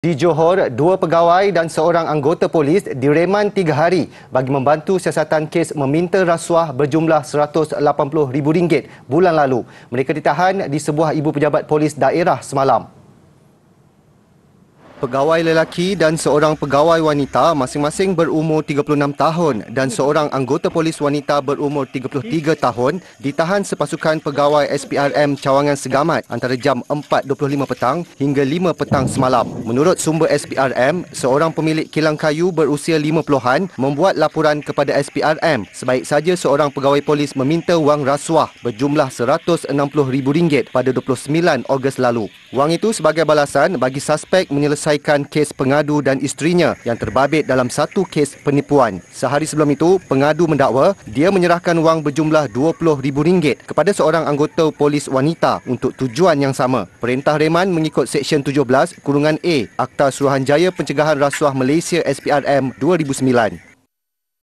Di Johor, dua pegawai dan seorang anggota polis direman tiga hari bagi membantu siasatan kes meminta rasuah berjumlah RM180,000 bulan lalu. Mereka ditahan di sebuah ibu pejabat polis daerah semalam pegawai lelaki dan seorang pegawai wanita masing-masing berumur 36 tahun dan seorang anggota polis wanita berumur 33 tahun ditahan sepasukan pegawai SPRM Cawangan Segamat antara jam 4.25 petang hingga 5 petang semalam. Menurut sumber SPRM, seorang pemilik kilang kayu berusia 50-an membuat laporan kepada SPRM sebaik saja seorang pegawai polis meminta wang rasuah berjumlah RM160,000 pada 29 Ogos lalu. Wang itu sebagai balasan bagi suspek menyelesaikan menyelesaikan kes pengadu dan isterinya yang terbabit dalam satu kes penipuan. Sehari sebelum itu, pengadu mendakwa dia menyerahkan wang berjumlah RM20,000 kepada seorang anggota polis wanita untuk tujuan yang sama. Perintah Rehman mengikut Seksyen 17 Kurungan A Akta Suruhanjaya Pencegahan Rasuah Malaysia SPRM 2009.